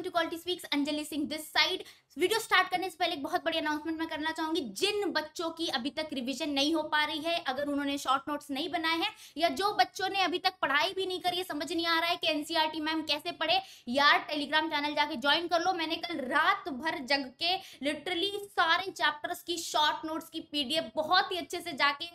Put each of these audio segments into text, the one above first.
welcome to quality speaks Anjali Singh this side video start करने से पहले एक बहुत बड़ी अनाउंसमेंट मैं करना चाहूंगी जिन बच्चों की अभी तक रिवीजन नहीं हो पा रही है अगर उन्होंने शॉर्ट नोट्स नहीं बनाए हैं या जो बच्चों ने अभी तक पढ़ाई भी नहीं करी है समझ नहीं आ रहा है कि एनसीईआरटी मैम e कैसे पढ़े यार टेलीग्राम चैनल जाके ज्वाइन कर लो मैंने कल रात भर जग के लिटरली सारे चैप्टर्स की शॉर्ट नोट्स की पीडीएफ बहुत ही अच्छे से जाके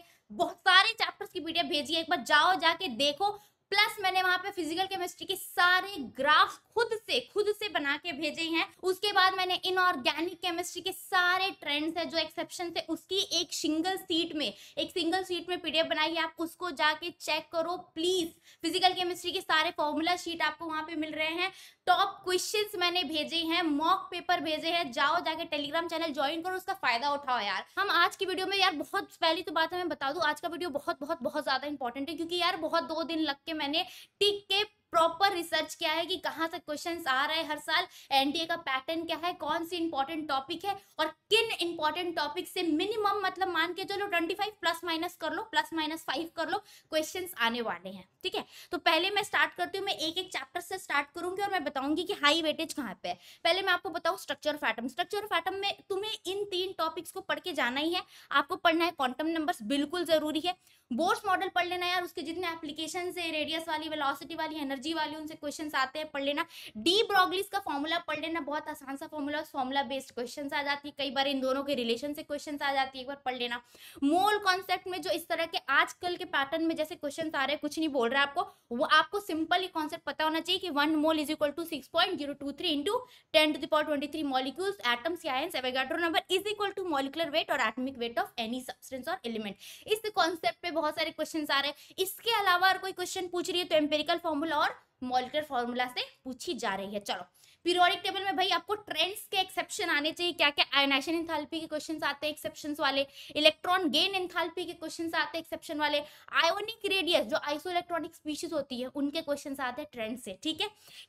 बहुत सारे चैप्टर्स की पीडीएफ भेजी है एक बार जाओ जाके देखो प्लस मैंने वहां पे फिजिकल केमिस्ट्री के सारे ग्राफ खुद से खुद से बना के भेजे हैं उसके बाद मैंने इनऑर्गेनिक केमिस्ट्री के सारे ट्रेंड्स है जो एक्सेप्शन थे उसकी एक सिंगल सीट में एक सिंगल सीट में पीडीएफ बनाई है आप उसको जाके चेक करो प्लीज फिजिकल केमिस्ट्री के सारे फॉर्मूला शीट आपको वहां पे मिल रहे हैं टॉप क्वेश्चन मैंने भेजे हैं मॉक पेपर भेजे हैं जाओ जाके टेलीग्राम चैनल ज्वाइन करो उसका फायदा उठाओ यार हम आज की वीडियो में यार बहुत पहली तो बात तो मैं बता दू आज का वीडियो बहुत बहुत बहुत ज्यादा इंपॉर्टेंट है क्योंकि यार बहुत दो दिन लग के मैंने टिक के प्रॉपर रिसर्च क्या है कि कहाँ से क्वेश्चन आ रहे हैं हर साल एनडीए का पैटर्न क्या है कौन सी इंपॉर्टेंट टॉपिक है और किन इंपॉर्टेंट टॉपिक से मिनिमम मतलब मान के चलो ट्वेंटी फाइव प्लस माइनस कर लो प्लस माइनस फाइव कर लो क्वेश्चन आने वाले हैं ठीक है तो पहले मैं स्टार्ट करती हूँ मैं एक एक चैप्टर से स्टार्ट करूंगी और मैं बताऊंगी कि हाई वेटेज कहाँ पे है पहले मैं आपको बताऊँ structure of atom structure of atom में तुम्हें इन तीन टॉपिक्स को पढ़ के जाना ही है आपको पढ़ना है क्वांटम नंबर्स बिल्कुल जरूरी है बोर्स मॉडल पढ़ लेना यार उसके जितने एप्लीकेशन है रेडियस वाली वेलोसिटी वाली एनर्जी एनर्जी वाले उनसे क्वेश्चन आते हैं पढ़ लेना डी ब्रॉगलिस का फॉर्मूला पढ़ लेना बहुत आसान सा फॉर्मूला फॉर्मूला बेस्ड क्वेश्चन आ जाती है कई बार इन दोनों के रिलेशन से क्वेश्चन आ जाती है एक बार पढ़ लेना मोल कॉन्सेप्ट में जो इस तरह के आजकल के पैटर्न में जैसे क्वेश्चन आ रहे हैं कुछ नहीं बोल रहा आपको वो आपको सिंपल ही कॉन्सेप्ट पता होना चाहिए कि one mole is equal to six point zero two three into ten to the twenty three molecules atoms या Avogadro number is equal to molecular weight और atomic weight of any substance और element इस concept पे बहुत सारे question आ रहे हैं इसके अलावा और कोई क्वेश्चन पूछ रही है तो एम्पेरिकल फॉर्मूला और मोलिकुलर फॉर्मूला से पूछी जा रही है चलो पीरियोडिक टेबल में भाई आपको ट्रेंड्स के एक्सेप्शन आने चाहिए क्या क्या आयनाइजेशन इंथाल्पी के क्वेश्चंस आते हैं एक्सेप्शंस वाले इलेक्ट्रॉन गेन इंथाल्पी के क्वेश्चंस आते हैं एक्सेप्शन वाले आयोनिक रेडियस जो आइसो इलेक्ट्रॉनिक स्पीशीज होती है उनके क्वेश्चंस आते हैं ट्रेंड से ठीक है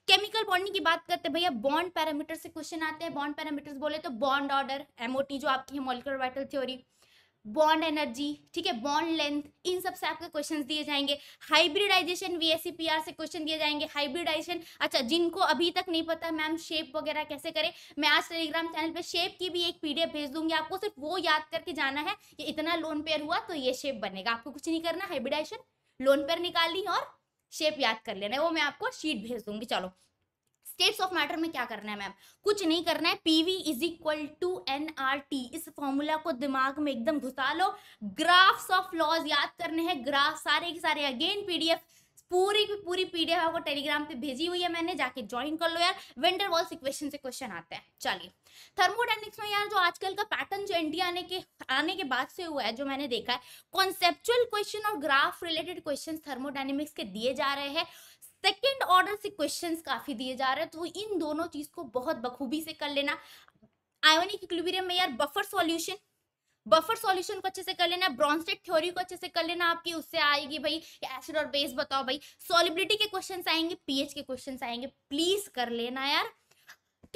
केमिकल बॉन्डिंग की बात करते हैं भैया बॉन्ड पैरामीटर से क्वेश्चन आते हैं बॉन्ड पैरामीटर्स बोले तो बॉन्ड ऑर्डर एमओटी जो आपकी है molecular orbital theory bond energy ठीक है बॉन्ड लेंथ इन सब से आपके क्वेश्चंस दिए जाएंगे हाइब्रिडाइजेशन वी से क्वेश्चन दिए जाएंगे हाइब्रिडाइजेशन अच्छा जिनको अभी तक नहीं पता मैम शेप वगैरह कैसे करें मैं आज टेलीग्राम चैनल पे शेप की भी एक पीडीएफ भेज दूंगी आपको सिर्फ वो याद करके जाना है कि इतना लोन पेयर हुआ तो ये शेप बनेगा आपको कुछ नहीं करना हाइब्रिडाइजेशन लोन पेयर निकालनी और शेप याद कर लेना है वो मैं आपको शीट भेज दूंगी चलो स्टेट्स ऑफ मैटर में क्या करना है मैम कुछ नहीं करना है PV is equal to N R T इस फॉर्मूला को दिमाग में एकदम घुसा लो ग्राफ्स ऑफ लॉज याद करने हैं ग्राफ सारे के सारे अगेन पीडीएफ पूरी की पूरी पीडीएफ आपको टेलीग्राम पे भेजी हुई है मैंने जाके ज्वाइन कर लो यार वेंडर वॉल्स इक्वेशन से क्वेश्चन आते हैं चलिए थर्मोडाइनमिक्स में यार जो आजकल का पैटर्न जो एनडी आने के आने के बाद से हुआ है जो मैंने देखा है कॉन्सेप्चुअल क्वेश्चन और ग्राफ रिलेटेड क्वेश्चन थर्मोडाइनमिक्स के दिए जा रहे हैं सेकेंड ऑर्डर से क्वेश्चन काफ़ी दिए जा रहे हैं तो इन दोनों चीज़ को बहुत बखूबी से कर लेना आयोनिक इक्लिबीरियम में यार बफर सॉल्यूशन बफर सॉल्यूशन को अच्छे से कर लेना ब्रॉन्स्टेड थ्योरी को अच्छे से कर लेना आपकी उससे आएगी भाई एसिड और बेस बताओ भाई सॉलिबिलिटी के क्वेश्चंस आएंगे पीएच के क्वेश्चंस आएंगे प्लीज कर लेना यार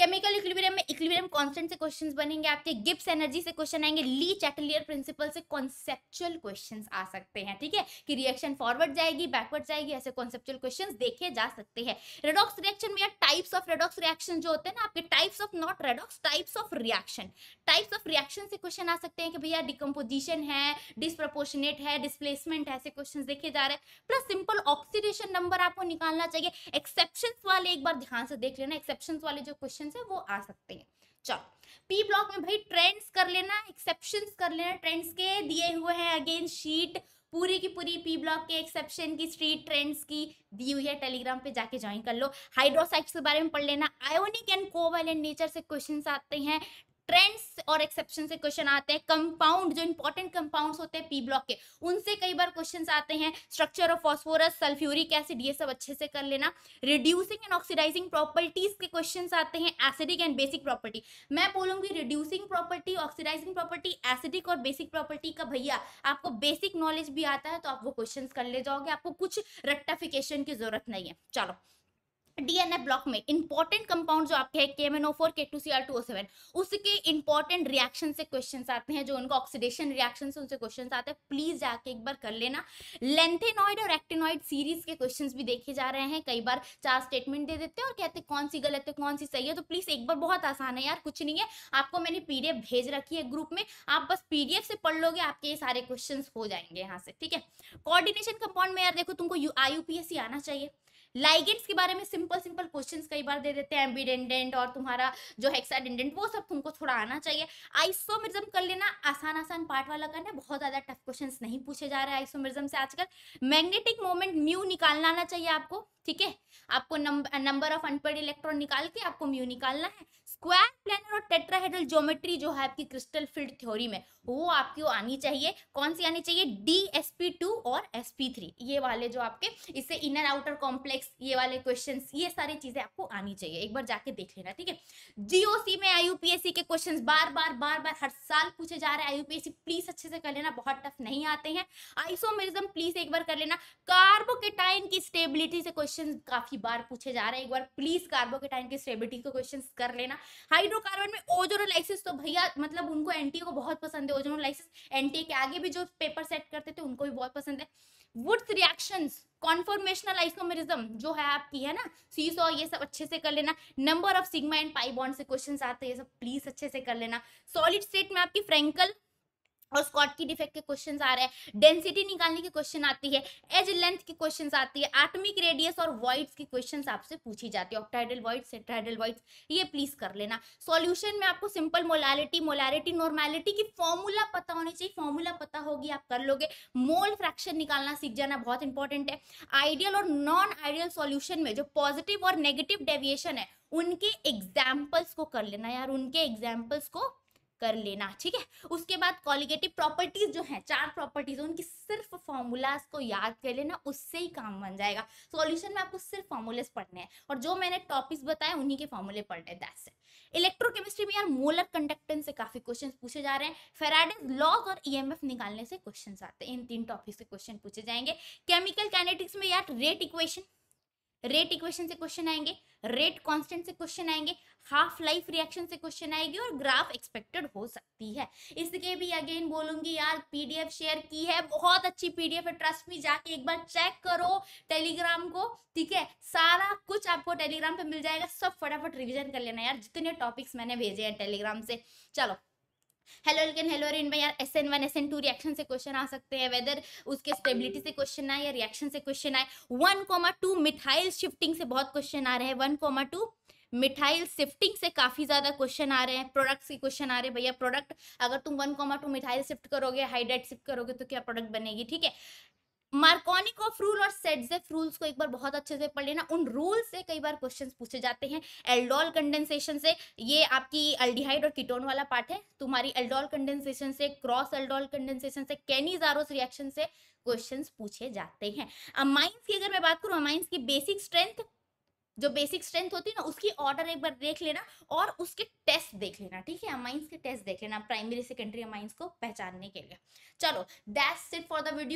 केमिकल इक्विलिब्रियम में इक्विलिब्रियम कांस्टेंट से क्वेश्चंस बनेंगे आपके गिब्स एनर्जी से क्वेश्चन आएंगे ली चैटलियर प्रिंसिपल से कॉन्सेप्चुअल क्वेश्चंस आ सकते हैं ठीक है कि रिएक्शन फॉरवर्ड जाएगी बैकवर्ड जाएगी ऐसे कॉन्सेप्चुअल क्वेश्चंस देखे जा सकते हैं रेडॉक्स रिएक्शन में टाइप्स ऑफ रेडॉक्स रिएक्शन जो होते हैं ना आपके types of not redox types of reaction types of reaction से क्वेश्चन आ सकते हैं कि भैया डिकम्पोजिशन है डिस्प्रपोर्शनेट है डिस्प्लेसमेंट ऐसे क्वेश्चन देखे जा रहे हैं प्लस सिंपल ऑक्सीडेशन नंबर आपको निकालना चाहिए एक्सेप्शन वाले एक बार ध्यान से देख लेना एक्सेप्शन वाले जो क्वेश्चन है वो आ सकते हैं चलो पी ब्लॉक में भाई ट्रेंड्स कर लेना एक्सेप्शन कर लेना ट्रेंड्स के दिए हुए हैं अगेन शीट पूरी की पूरी पी ब्लॉक के एक्सेप्शन की स्ट्रीट ट्रेंड्स की दी हुई है टेलीग्राम पे जाके ज्वाइन कर लो हाइड्रोसाइट्स के बारे में पढ़ लेना आयोनिक एंड कोवेलेंट नेचर से क्वेश्चंस आते हैं ट्रेंड्स और एक्सेप्शन से क्वेश्चन आते हैं कंपाउंड जो इंपॉर्टेंट कंपाउंड होते हैं पी ब्लॉक के उनसे कई बार क्वेश्चन आते हैं structure of phosphorus sulphuric acid ये सब अच्छे से कर लेना रिड्यूसिंग एंड ऑक्सीडाइजिंग प्रॉपर्टीज के क्वेश्चन आते हैं एसिडिक एंड बेसिक प्रॉपर्टी मैं बोलूंगी reducing property oxidising property acidic और बेसिक प्रॉपर्टी का भैया आपको बेसिक नॉलेज भी आता है तो आप वो क्वेश्चन कर ले जाओगे आपको कुछ रेक्टाफिकेशन की जरूरत नहीं है चलो डीएनए ब्लॉक में इंपॉर्टेंट कंपाउंड जो आपके हैं K M N O four K two C R two O seven उसके इंपॉर्टेंट रिएक्शन से क्वेश्चन आते हैं जो उनका ऑक्सीडेशन रिएक्शन से उनसे क्वेश्चन आते हैं प्लीज जाके एक बार कर लेना लेंथेनॉइड और एक्टेनॉइड सीरीज के क्वेश्चन भी देखे जा रहे हैं कई बार चार स्टेटमेंट दे देते हैं और कहते हैं कौन सी गलत है कौन सी सही है तो प्लीज एक बार बहुत आसान है यार कुछ नहीं है आपको मैंने पीडीएफ भेज रखी है ग्रुप में आप बस पीडीएफ से पढ़ लोगे आपके ये सारे क्वेश्चन हो जाएंगे यहाँ से ठीक है कोऑर्डिनेशन कंपाउंड में यार देखो तुमको आई आना चाहिए लाइगेंट्स के बारे में सिंपल सिंपल क्वेश्चंस कई बार दे देते हैं एम्बीडेंडेंट और तुम्हारा जो हेक्साडेंडेंट वो सब तुमको थोड़ा आना चाहिए आइसोमिज्म कर लेना आसान आसान पार्ट वाला करना बहुत ज़्यादा टफ क्वेश्चंस नहीं पूछे जा रहे हैं आइसोमिज्म से आजकल मैग्नेटिक मोमेंट म्यू निकालना आना चाहिए आपको ठीक है आपको नंबर ऑफ अनपेड इलेक्ट्रॉन निकाल के आपको म्यू निकालना है स्क्वायर प्लानर और टेट्राहेड्रल ज्योमेट्री जो है आपकी क्रिस्टल फील्ड थ्योरी में वो आपकी आनी चाहिए कौन सी आनी चाहिए डी एस पी टू और एस पी थ्री ये वाले जो आपके इससे इनर आउटर कॉम्प्लेक्स ये वाले क्वेश्चन ये सारी चीजें आपको आनी चाहिए एक बार जाके देख लेना ठीक है जीओसी में आईयूपीएससी के क्वेश्चन बार बार बार बार हर साल पूछे जा रहे हैं आईयूपीएससी प्लीज अच्छे से कर लेना बहुत टफ नहीं आते हैं आइसोमेरिज्म प्लीज एक बार कर लेना कार्बोकेटाइन की स्टेबिलिटी से क्वेश्चन काफी बार पूछे जा रहे हैं एक बार प्लीज कार्बोकेटाइन की स्टेबिलिटी के क्वेश्चन कर लेना हाइड्रोकार्बन में ओजोनोलाइसिस तो भैया मतलब उनको एनटीए को बहुत पसंद है ओजोनोलाइसिस एनटीए के आगे भी जो पेपर सेट करते थे उनको भी बहुत पसंद है वुड्स रिएक्शंस कॉन्फॉर्मेशनल आइसोमेरिज्म जो है आपकी है ना सीसो ये सब अच्छे से कर लेना number of sigma and pi bond से क्वेश्चन आते हैं ये सब प्लीज अच्छे से कर लेना सॉलिड स्टेट में आपकी फ्रेंकल और स्कॉट की डिफेक्ट के क्वेश्चन आ रहे हैं डेंसिटी निकालने की क्वेश्चन आती है एज लेंथ की क्वेश्चन आती है एटमिक रेडियस और वॉइड्स की क्वेश्चन आपसे पूछी जाती है ऑक्टाइडल वॉइड सेट्राइडल वॉइड्स ये प्लीज कर लेना सॉल्यूशन में आपको सिंपल मोलालिटी मोलारिटी नॉर्मैलिटी की फॉर्मूला पता होनी चाहिए फॉर्मूला पता होगी आप कर लोगे मोल फ्रैक्शन निकालना सीख जाना बहुत इंपॉर्टेंट है आइडियल और नॉन आइडियल सोल्यूशन में जो पॉजिटिव और नेगेटिव डेविएशन है उनके एग्जाम्पल्स को कर लेना यार उनके एग्जाम्पल्स को कर लेना ठीक है उसके बाद कॉलिगेटिव प्रॉपर्टीज जो है चार प्रॉपर्टीज उनकी सिर्फ फॉर्मूलाज को याद कर लेना उससे ही काम बन जाएगा सॉल्यूशन में आपको सिर्फ फॉर्मूलेस पढ़ने हैं और जो मैंने टॉपिक्स बताए उन्हीं के फॉर्मूले पढ़ने दैट्स इलेक्ट्रोकेमिस्ट्री में यार मोलर कंडक्टेंस से काफी क्वेश्चन पूछे जा रहे हैं फेराडेज लॉज और ई e निकालने से क्वेश्चन आते हैं इन तीन टॉपिक्स से क्वेश्चन पूछे जाएंगे केमिकल कैनेटिक्स में यार रेट इक्वेशन रेट इक्वेशन से क्वेश्चन आएंगे रेट कांस्टेंट से क्वेश्चन आएंगे हाफ लाइफ रिएक्शन से क्वेश्चन आएगी और ग्राफ एक्सपेक्टेड हो सकती है इसके भी अगेन बोलूंगी यार पीडीएफ शेयर की है बहुत अच्छी पीडीएफ है ट्रस्ट में जाके एक बार चेक करो टेलीग्राम को ठीक है सारा कुछ आपको टेलीग्राम पे मिल जाएगा सब फटाफट रिविजन कर लेना यार जितने टॉपिक्स मैंने भेजे हैं टेलीग्राम से चलो हेलो एल्केन हेलो इन भाई यार S N one S N two reaction से क्वेश्चन आ सकते हैं वेदर उसके स्टेबिलिटी से क्वेश्चन आए या रिएक्शन से क्वेश्चन आए one comma two methyl shifting से बहुत क्वेश्चन आ रहे हैं one comma two methyl shifting से काफ़ी ज़्यादा क्वेश्चन आ रहे हैं प्रोडक्ट्स के क्वेश्चन आ रहे हैं भैया प्रोडक्ट अगर तुम one comma two methyl shift करोगे हाइड्रेट शिफ्ट करोगे तो क्या प्रोडक्ट बनेगी ठीक है मार्कोनिक ऑफ रूल और सेटजेफ रूल्स को एक बार बहुत अच्छे से पढ़ लेना उन रूल से कई बार क्वेश्चंस पूछे जाते हैं एल्डोल कंडेंसेशन से ये आपकी अल्डिहाइड और कीटोन वाला पार्ट है तुम्हारी एल्डोल कंडेंसेशन से क्रॉस एल्डोल कंडेंसेशन से कैनिजारोस रिएक्शन से क्वेश्चंस पूछे जाते हैं अमाइंस की अगर मैं बात करूँ अमाइंस की बेसिक स्ट्रेंथ जो बेसिक स्ट्रेंथ होती है ना उसकी ऑर्डर एक बार देख लेना और उसके टेस्ट देख लेना ठीक है अमाइंस के टेस्ट देख लेना प्राइमरी सेकेंडरी अमाइंस को पहचानने के लिए चलो that's it for the video